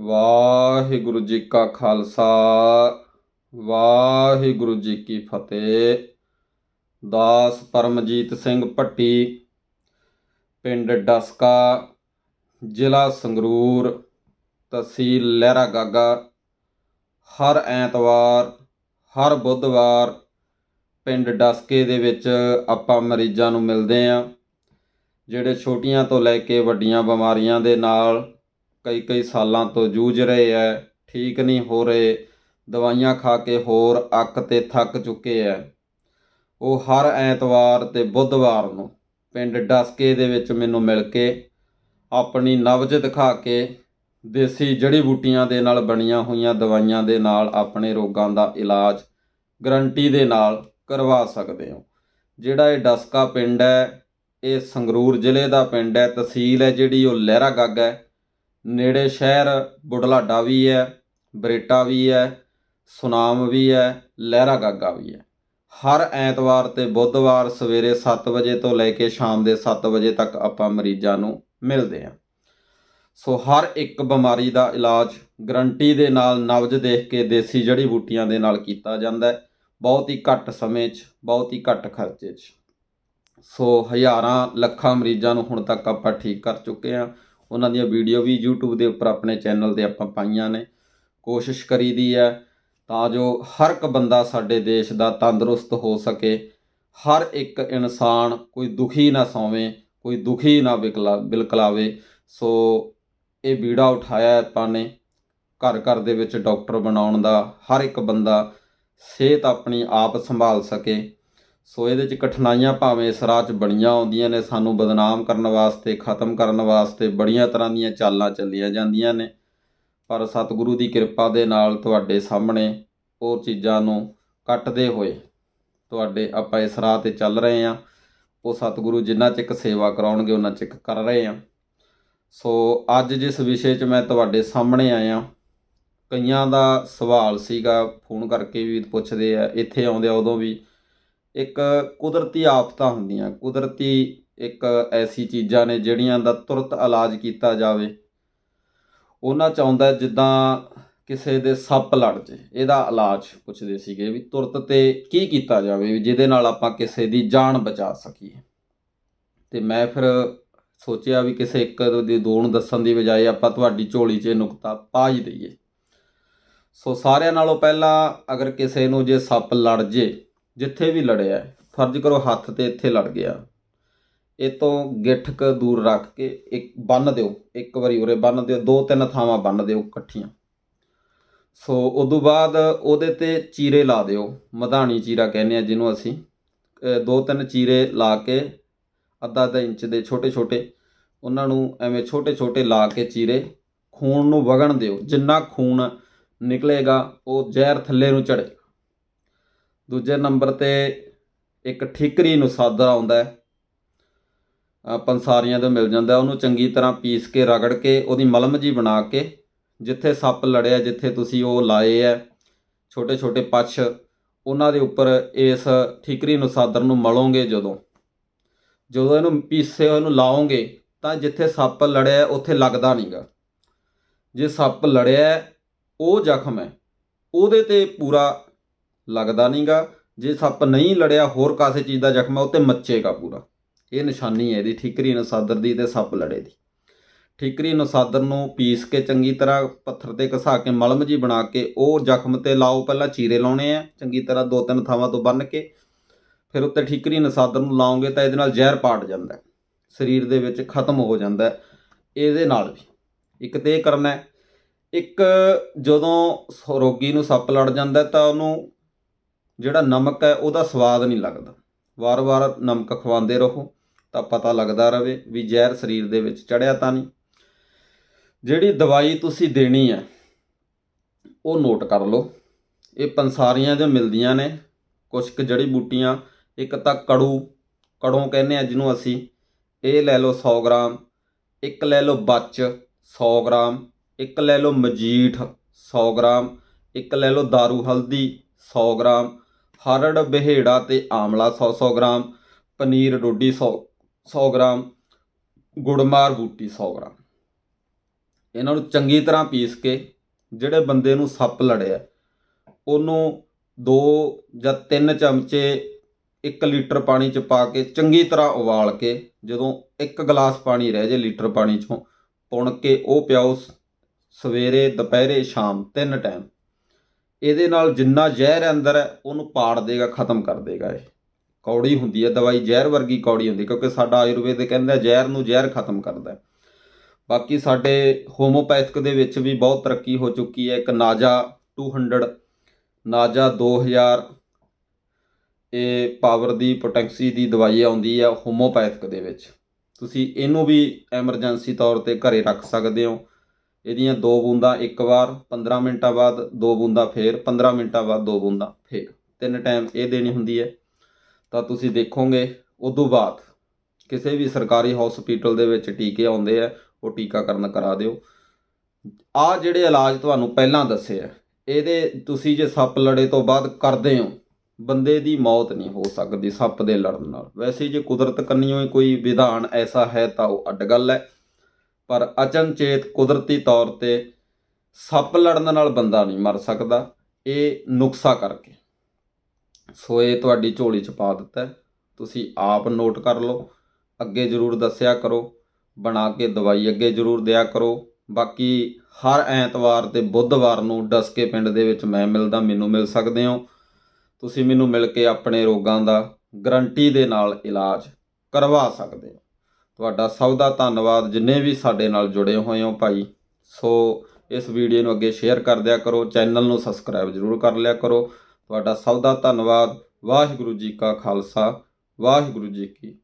ਵਾਹਿਗੁਰੂ ਜੀ ਕਾ ਖਾਲਸਾ ਵਾਹਿਗੁਰੂ ਜੀ ਕੀ ਫਤਿਹ ਦਾਸ ਪਰਮਜੀਤ ਸਿੰਘ ਪੱਟੀ ਪਿੰਡ ਡਸਕਾ ਜ਼ਿਲ੍ਹਾ ਸੰਗਰੂਰ ਤਹਿਸੀਲ ਲਹਿਰਾ ਗਾਗਾ ਹਰ ਐਤਵਾਰ ਹਰ ਬੁੱਧਵਾਰ ਪਿੰਡ ਡਸਕੇ ਦੇ ਵਿੱਚ ਆਪਾਂ ਮਰੀਜ਼ਾਂ ਨੂੰ ਮਿਲਦੇ ਆ ਜਿਹੜੇ ਛੋਟੀਆਂ ਤੋਂ ਲੈ ਕੇ ਵੱਡੀਆਂ ਬਿਮਾਰੀਆਂ ਦੇ ਨਾਲ ਕਈ ਕਈ ਸਾਲਾਂ ਤੋਂ ਜੂਝ ਰਹੇ ਐ ਠੀਕ ਨਹੀਂ ਹੋ ਰਹੇ ਦਵਾਈਆਂ ਖਾ ਕੇ ਹੋਰ ਅੱਕ ਤੇ ਥੱਕ ਚੁੱਕੇ ਐ ਉਹ ਹਰ ਐਤਵਾਰ ਤੇ ਬੁੱਧਵਾਰ ਨੂੰ ਪਿੰਡ ਡਸਕੇ ਦੇ ਵਿੱਚ ਮੈਨੂੰ ਮਿਲ ਕੇ ਆਪਣੀ ਨਵਜ ਦਿਖਾ ਕੇ ਦੇਸੀ ਜੜੀ ਬੂਟੀਆਂ ਦੇ ਨਾਲ ਬਣੀਆਂ ਹੋਈਆਂ ਦਵਾਈਆਂ ਦੇ ਨਾਲ ਆਪਣੇ ਰੋਗਾਂ ਦਾ ਇਲਾਜ ਗਰੰਟੀ ਦੇ ਨਾਲ ਕਰਵਾ ਸਕਦੇ ਹੋ ਜਿਹੜਾ ਇਹ ਡਸਕਾ ਪਿੰਡ ਹੈ ਇਹ ਸੰਗਰੂਰ ਜ਼ਿਲ੍ਹੇ ਦਾ ਪਿੰਡ ਹੈ ਤਹਿਸੀਲ ਹੈ ਜਿਹੜੀ ਉਹ ਲਹਿਰਾ ਗੱਗ ਹੈ ਨੇੜੇ ਸ਼ਹਿਰ ਬੁਢਲਾਡਾ ਵੀ ਹੈ ਬਰੇਟਾ ਵੀ ਹੈ ਸੁਨਾਮ ਵੀ ਹੈ ਲਹਿਰਾ ਗਾਗਾ ਵੀ ਹੈ ਹਰ ਐਤਵਾਰ ਤੇ ਬੁੱਧਵਾਰ ਸਵੇਰੇ 7 ਵਜੇ ਤੋਂ ਲੈ ਕੇ ਸ਼ਾਮ ਦੇ 7 ਵਜੇ ਤੱਕ ਆਪਾਂ ਮਰੀਜ਼ਾਂ ਨੂੰ ਮਿਲਦੇ ਹਾਂ ਸੋ ਹਰ ਇੱਕ ਬਿਮਾਰੀ ਦਾ ਇਲਾਜ ਗਰੰਟੀ ਦੇ ਨਾਲ ਨਵਜ ਦੇਖ ਕੇ ਦੇਸੀ ਜੜੀ ਬੂਟੀਆਂ ਦੇ ਨਾਲ ਕੀਤਾ ਜਾਂਦਾ ਹੈ ਬਹੁਤ ਹੀ ਘੱਟ ਸਮੇਂ 'ਚ ਬਹੁਤ ਹੀ ਘੱਟ ਖਰਚੇ 'ਚ ਸੋ ਹਜ਼ਾਰਾਂ ਲੱਖਾਂ ਮਰੀਜ਼ਾਂ ਨੂੰ ਹੁਣ ਤੱਕ ਆਪਾਂ ਠੀਕ ਕਰ ਚੁੱਕੇ ਹਾਂ ਉਹਨਾਂ ਦੀਆਂ ਵੀਡੀਓ ਵੀ YouTube ਦੇ ਉੱਪਰ ਆਪਣੇ ਚੈਨਲ ਤੇ ਆਪਾਂ ਪਾਈਆਂ ਨੇ ਕੋਸ਼ਿਸ਼ ਕਰੀਦੀ ਹੈ ਤਾਂ ਜੋ ਹਰ ਇੱਕ ਬੰਦਾ ਸਾਡੇ ਦੇਸ਼ ਦਾ ਤੰਦਰੁਸਤ ਹੋ ਸਕੇ ਹਰ ਇੱਕ ਇਨਸਾਨ ਕੋਈ ਦੁਖੀ ਨਾ ਸੌਵੇ ਕੋਈ ਦੁਖੀ ਨਾ ਬਿਕਲਾ ਬਿਲਕਲਾਵੇ ਸੋ ਇਹ ਵੀੜਾ ਉਠਾਇਆ ਆਪਾਂ ਨੇ ਘਰ ਘਰ ਦੇ ਵਿੱਚ ਡਾਕਟਰ ਬਣਾਉਣ ਦਾ ਹਰ ਇੱਕ ਬੰਦਾ ਸਿਹਤ ਆਪਣੀ ਆਪ ਸੰਭਾਲ ਸਕੇ ਸੋ ਇਹਦੇ ਵਿੱਚ ਕਠਿਨਾਈਆਂ ਭਾਵੇਂ ਇਸ ਰਾਹ 'ਚ ਬਣੀਆਂ ਆਉਂਦੀਆਂ ਨੇ ਸਾਨੂੰ ਬਦਨਾਮ ਕਰਨ ਵਾਸਤੇ ਖਤਮ ਕਰਨ ਵਾਸਤੇ ਬੜੀਆਂ ਤਰ੍ਹਾਂ ਦੀਆਂ ਚਾਲਾਂ ਚੱਲੀਆਂ ਜਾਂਦੀਆਂ ਨੇ ਪਰ ਸਤਿਗੁਰੂ ਦੀ ਕਿਰਪਾ ਦੇ ਨਾਲ ਤੁਹਾਡੇ ਸਾਹਮਣੇ ਉਹ ਚੀਜ਼ਾਂ ਨੂੰ ਕੱਟਦੇ ਹੋਏ ਤੁਹਾਡੇ ਆਪਾਂ ਇਸ ਰਾਹ ਤੇ ਚੱਲ ਰਹੇ ਆ ਉਹ ਸਤਿਗੁਰੂ ਜਿੰਨਾ ਚਿਕ ਸੇਵਾ ਕਰਾਉਣਗੇ ਉਹਨਾਂ ਚਿਕ ਕਰ ਰਹੇ ਆ ਸੋ ਅੱਜ ਜਿਸ ਵਿਸ਼ੇ 'ਚ ਮੈਂ ਤੁਹਾਡੇ ਸਾਹਮਣੇ ਆਇਆ ਕਈਆਂ ਦਾ ਸਵਾਲ ਸੀਗਾ ਫੋਨ ਕਰਕੇ ਵੀ ਪੁੱਛਦੇ ਆ ਇੱਥੇ ਆਉਂਦੇ ਆ ਉਦੋਂ ਵੀ ਇੱਕ ਕੁਦਰਤੀ ਆਫਤਾਂ ਹੁੰਦੀਆਂ ਕੁਦਰਤੀ ਇੱਕ ਐਸੀ ਚੀਜ਼ਾਂ ਨੇ ਜਿਹੜੀਆਂ ਦਾ ਤੁਰਤ ਇਲਾਜ ਕੀਤਾ ਜਾਵੇ ਉਹਨਾਂ ਚ ਆਉਂਦਾ ਜਿੱਦਾਂ ਕਿਸੇ ਦੇ ਸੱਪ ਲੜ ਜੇ ਇਹਦਾ ਇਲਾਜ ਪੁੱਛਦੇ ਸੀਗੇ ਵੀ ਤੁਰਤ ਤੇ ਕੀ ਕੀਤਾ ਜਾਵੇ ਜਿਹਦੇ ਨਾਲ ਆਪਾਂ ਕਿਸੇ ਦੀ ਜਾਨ ਬਚਾ ਸਕੀਏ ਤੇ ਮੈਂ ਫਿਰ ਸੋਚਿਆ ਵੀ ਕਿਸੇ ਇੱਕ ਦੇ ਦੋ ਨੂੰ ਦੱਸਣ ਦੀ ਬਜਾਏ ਆਪਾਂ ਤੁਹਾਡੀ ਝੋਲੀ 'ਚ ਨੁਕਤਾ ਪਾ ਹੀ ਦਈਏ ਸੋ ਸਾਰਿਆਂ ਨਾਲੋਂ ਪਹਿਲਾਂ ਅਗਰ ਕਿਸੇ ਨੂੰ ਜੇ ਸੱਪ ਲੜ ਜੇ ਜਿੱਥੇ ਵੀ ਲੜਿਆ ਫਰਜ਼ ਕਰੋ ਹੱਥ ਤੇ ਇੱਥੇ ਲੜ ਗਿਆ ਇਹ ਤੋਂ ਗਿੱਠਕ ਦੂਰ ਰੱਖ ਕੇ ਇੱਕ ਬੰਨ ਦਿਓ ਇੱਕ ਵਾਰੀ ਉਰੇ ਬੰਨ ਦਿਓ ਦੋ ਤਿੰਨ ਥਾਵਾਂ ਬੰਨ ਦਿਓ ਇਕੱਠੀਆਂ ਸੋ ਉਦੋਂ ਬਾਅਦ ਉਹਦੇ ਤੇ ਚੀਰੇ ਲਾ ਦਿਓ ਮਧਾਣੀ ਚੀਰਾ ਕਹਿੰਦੇ ਆ ਜਿਹਨੂੰ ਅਸੀਂ ਦੋ ਤਿੰਨ ਚੀਰੇ ਲਾ ਕੇ ਅੱਧਾ ਅੱਧਾ ਇੰਚ ਦੇ ਛੋਟੇ ਛੋਟੇ ਉਹਨਾਂ ਨੂੰ ਐਵੇਂ ਛੋਟੇ ਛੋਟੇ ਲਾ ਕੇ ਚੀਰੇ ਖੂਨ ਨੂੰ ਵਗਣ ਦਿਓ ਜਿੰਨਾ ਖੂਨ ਨਿਕਲੇਗਾ ਉਹ ਜ਼ਹਿਰ ਥੱਲੇ ਨੂੰ ਚੜੇ ਦੂਜੇ ਨੰਬਰ ਤੇ ਇੱਕ ਠਿਕਰੀ ਨੂੰ ਸਾਦਾ ਆਉਂਦਾ ਹੈ ਪੰਸਾਰੀਆਂ ਤੋਂ ਮਿਲ ਜਾਂਦਾ ਉਹਨੂੰ ਚੰਗੀ ਤਰ੍ਹਾਂ ਪੀਸ ਕੇ ਰਗੜ ਕੇ ਉਹਦੀ ਮਲਮ ਜੀ ਬਣਾ ਕੇ ਜਿੱਥੇ ਸੱਪ ਲੜਿਆ ਜਿੱਥੇ ਤੁਸੀਂ ਉਹ ਲਾਏ ਐ ਛੋਟੇ ਛੋਟੇ ਪੱਛ ਉਹਨਾਂ ਦੇ ਉੱਪਰ ਇਸ ਠਿਕਰੀ ਨੂੰ ਸਾਦਰ ਨੂੰ ਮਲੋਗੇ ਜਦੋਂ ਜਦੋਂ ਇਹਨੂੰ ਪੀਸੇ ਉਹਨੂੰ ਲਾਓਗੇ ਤਾਂ ਜਿੱਥੇ ਸੱਪ ਲੜਿਆ ਉੱਥੇ ਲੱਗਦਾ ਨਹੀਂਗਾ ਜੇ ਸੱਪ ਲੜਿਆ ਉਹ ਜ਼ਖਮ ਹੈ ਉਹਦੇ ਤੇ ਪੂਰਾ ਲੱਗਦਾ ਨਹੀਂਗਾ ਜੇ ਸੱਪ ਨਹੀਂ ਲੜਿਆ ਹੋਰ ਕਾਸੇ ਚੀਜ਼ ਦਾ ਜ਼ਖਮ ਹੈ ਉੱਤੇ ਮੱਚੇਗਾ ਪੂਰਾ ਇਹ ਨਿਸ਼ਾਨੀ ਹੈ ਇਹਦੀ ਠਿਕਰੀ ਨਸਾਦਰ ਦੀ ਤੇ ਸੱਪ ਲੜੇ ਦੀ ਠਿਕਰੀ ਨਸਾਦਰ ਨੂੰ ਪੀਸ ਕੇ ਚੰਗੀ ਤਰ੍ਹਾਂ ਪੱਥਰ ਤੇ ਘਸਾ ਕੇ ਮਲਮ ਜੀ ਬਣਾ ਕੇ ਉਹ ਜ਼ਖਮ ਤੇ ਲਾਓ ਪਹਿਲਾਂ ਚੀਰੇ ਲਾਉਣੇ ਆ ਚੰਗੀ ਤਰ੍ਹਾਂ ਦੋ ਤਿੰਨ ਥਾਵਾਂ ਤੋਂ ਬੰਨ ਕੇ ਫਿਰ ਉੱਤੇ ਠਿਕਰੀ ਨਸਾਦਰ ਨੂੰ ਲਾਉਂਗੇ ਤਾਂ ਇਹਦੇ ਨਾਲ ਜ਼ਹਿਰ ਪਾਟ ਜਾਂਦਾ ਸਰੀਰ ਦੇ ਵਿੱਚ ਖਤਮ ਹੋ ਜਾਂਦਾ ਇਹਦੇ ਨਾਲ ਵੀ ਇੱਕ ਤੇ ਕਰਨਾ ਇੱਕ ਜਦੋਂ ਰੋਗੀ ਨੂੰ ਸੱਪ ਲੜ ਜਾਂਦਾ ਤਾਂ ਉਹਨੂੰ ਜਿਹੜਾ ਨਮਕ ਹੈ ਉਹਦਾ ਸਵਾਦ ਨਹੀਂ ਲੱਗਦਾ ਵਾਰ-ਵਾਰ ਨਮਕ ਖਵਾਉਂਦੇ ਰਹੋ ਤਾਂ ਪਤਾ ਲੱਗਦਾ ਰਹੇ ਵੀ ਜ਼ਹਿਰ ਸਰੀਰ ਦੇ ਵਿੱਚ ਚੜਿਆ ਤਾਂ ਨਹੀਂ ਜਿਹੜੀ ਦਵਾਈ ਤੁਸੀਂ ਦੇਣੀ ਹੈ ਉਹ ਨੋਟ ਕਰ ਲਓ ਇਹ ਪੰਸਾਰੀਆਂ ਦੇ ਮਿਲਦੀਆਂ ਨੇ ਕੁਝ ਕੁ ਜੜੀ ਬੂਟੀਆਂ ਇੱਕ ਤਾਂ ਕੜੂ ਕੜੋਂ ਕਹਿੰਦੇ ਆ ਜਿਹਨੂੰ ਅਸੀਂ ਇਹ ਲੈ ਲਓ 100 ਗ੍ਰਾਮ ਇੱਕ ਲੈ ਲਓ ਬੱਚ 100 ਗ੍ਰਾਮ ਇੱਕ ਲੈ ਲਓ ਮਜੀਠ 100 ਗ੍ਰਾਮ ਇੱਕ ਲੈ ਲਓ दारू ਹਲਦੀ 100 ਗ੍ਰਾਮ ਹਰੜ ਬਿਹੇੜਾ ਤੇ ਆਮਲਾ 100-100 ਗ੍ਰਾਮ ਪਨੀਰ ਰੋਡੀ 100 100 ਗ੍ਰਾਮ ਗੁੜਮਾਰ ਬੂਟੀ 100 ਗ੍ਰਾਮ ਇਹਨਾਂ ਨੂੰ ਚੰਗੀ ਤਰ੍ਹਾਂ ਪੀਸ ਕੇ ਜਿਹੜੇ ਬੰਦੇ ਨੂੰ ਸੱਪ ਲੜਿਆ ਉਹਨੂੰ 2 ਜਾਂ 3 ਚਮਚੇ 1 ਲੀਟਰ ਪਾਣੀ ਚ ਪਾ ਕੇ ਚੰਗੀ ਤਰ੍ਹਾਂ ਉਬਾਲ ਕੇ ਜਦੋਂ 1 ਗਲਾਸ ਪਾਣੀ ਰਹਿ ਜੇ ਲੀਟਰ ਪਾਣੀ ਚੋਂ ਪੁਣ ਕੇ ਉਹ ਪਿਆਓ ਸਵੇਰੇ ਦੁਪਹਿਰੇ ਸ਼ਾਮ ਤਿੰਨ ਟਾਈਮ ਇਹਦੇ ਨਾਲ ਜਿੰਨਾ ਜ਼ਹਿਰ ਅੰਦਰ ਹੈ ਉਹਨੂੰ ਪਾੜ ਦੇਗਾ ਖਤਮ ਕਰ ਦੇਗਾ ਇਹ ਕੌੜੀ ਹੁੰਦੀ ਹੈ ਦਵਾਈ ਜ਼ਹਿਰ ਵਰਗੀ ਕੌੜੀ ਹੁੰਦੀ ਕਿਉਂਕਿ ਸਾਡਾ ਆਯੁਰਵੇਦ ਕਹਿੰਦਾ ਜ਼ਹਿਰ ਨੂੰ ਜ਼ਹਿਰ ਖਤਮ ਕਰਦਾ ਬਾਕੀ ਸਾਡੇ ਹੋਮੋਪੈਥਿਕ ਦੇ ਵਿੱਚ ਵੀ ਬਹੁਤ ਤਰੱਕੀ ਹੋ ਚੁੱਕੀ ਹੈ ਇੱਕ ਨਾਜਾ 200 ਨਾਜਾ 2000 ਇਹ ਪਾਵਰ ਦੀ ਪੋਟੈਂਸੀ ਦੀ ਦਵਾਈ ਆਉਂਦੀ ਹੈ ਹੋਮੋਪੈਥਿਕ ਦੇ ਵਿੱਚ ਤੁਸੀਂ ਇਹਨੂੰ ਵੀ ਐਮਰਜੈਂਸੀ ਤੌਰ ਤੇ ਘਰੇ ਰੱਖ ਸਕਦੇ ਹੋ ਇਹਦੀਆਂ ਦੋ ਬੂੰਦਾਂ ਇੱਕ ਵਾਰ 15 ਮਿੰਟਾਂ ਬਾਅਦ ਦੋ ਬੂੰਦਾਂ ਫੇਰ 15 ਮਿੰਟਾਂ ਬਾਅਦ ਦੋ ਬੂੰਦਾਂ ਫੇਰ ਤਿੰਨ ਟਾਈਮ ਇਹ ਦੇਣੀ ਹੁੰਦੀ ਹੈ ਤਾਂ ਤੁਸੀਂ ਦੇਖੋਗੇ ਉਦੋਂ ਬਾਅਦ ਕਿਸੇ ਵੀ ਸਰਕਾਰੀ ਹਸਪੀਟਲ ਦੇ ਵਿੱਚ ਟੀਕੇ ਆਉਂਦੇ ਆ ਉਹ ਟੀਕਾਕਰਨ ਕਰਾ ਦਿਓ ਆ ਜਿਹੜੇ ਇਲਾਜ ਤੁਹਾਨੂੰ ਪਹਿਲਾਂ ਦੱਸੇ ਆ ਇਹਦੇ ਤੁਸੀਂ ਜੇ ਸੱਪ ਲੜੇ ਤੋਂ ਬਾਅਦ ਕਰਦੇ ਹੋ ਬੰਦੇ ਦੀ ਮੌਤ ਨਹੀਂ ਹੋ ਸਕਦੀ ਸੱਪ ਦੇ ਲੜਨ ਨਾਲ ਵੈਸੇ ਜੇ ਕੁਦਰਤ ਕੰਨਿਓ ਕੋਈ ਵਿਧਾਨ ਐਸਾ ਹੈ ਤਾਂ ਉਹ ਅੱਡ ਗੱਲ ਹੈ ਪਰ ਅਚਨਚੇਤ ਕੁਦਰਤੀ ਤੌਰ ਤੇ ਸੱਪ ਲੜਨ ਨਾਲ ਬੰਦਾ ਨਹੀਂ ਮਰ ਸਕਦਾ ਇਹ ਨੁਕਸਾ ਕਰਕੇ ਸੋ ਇਹ ਤੁਹਾਡੀ ਝੋਲੀ ਚ ਪਾ ਦਿੱਤਾ ਤੁਸੀਂ ਆਪ ਨੋਟ ਕਰ ਲਓ ਅੱਗੇ ਜ਼ਰੂਰ ਦੱਸਿਆ ਕਰੋ ਬਣਾ ਕੇ ਦਵਾਈ ਅੱਗੇ ਜ਼ਰੂਰ ਦਿਆ ਕਰੋ ਬਾਕੀ ਹਰ ਐਤਵਾਰ ਤੇ ਬੁੱਧਵਾਰ ਨੂੰ ਡਸਕੇ ਪਿੰਡ ਦੇ ਵਿੱਚ ਮੈਂ ਮਿਲਦਾ ਮੈਨੂੰ ਮਿਲ ਸਕਦੇ ਹੋ ਤੁਸੀਂ ਮੈਨੂੰ ਮਿਲ ਕੇ ਆਪਣੇ ਰੋਗਾਂ ਦਾ ਗਰੰਟੀ ਦੇ ਨਾਲ ਇਲਾਜ ਕਰਵਾ ਸਕਦੇ ਹੋ ਤੁਹਾਡਾ ਸਭ ਦਾ ਧੰਨਵਾਦ ਜਿੰਨੇ ਵੀ ਸਾਡੇ ਨਾਲ ਜੁੜੇ ਹੋਏ ਹੋ ਭਾਈ ਸੋ ਇਸ ਵੀਡੀਓ ਨੂੰ ਅੱਗੇ ਸ਼ੇਅਰ ਕਰ ਦਿਆ ਕਰੋ ਚੈਨਲ ਨੂੰ ਸਬਸਕ੍ਰਾਈਬ ਜ਼ਰੂਰ ਕਰ ਲਿਆ ਕਰੋ ਤੁਹਾਡਾ ਸਭ ਦਾ ਧੰਨਵਾਦ ਵਾਹਿਗੁਰੂ ਜੀ ਕਾ ਖਾਲਸਾ ਵਾਹਿਗੁਰੂ ਜੀ ਕੀ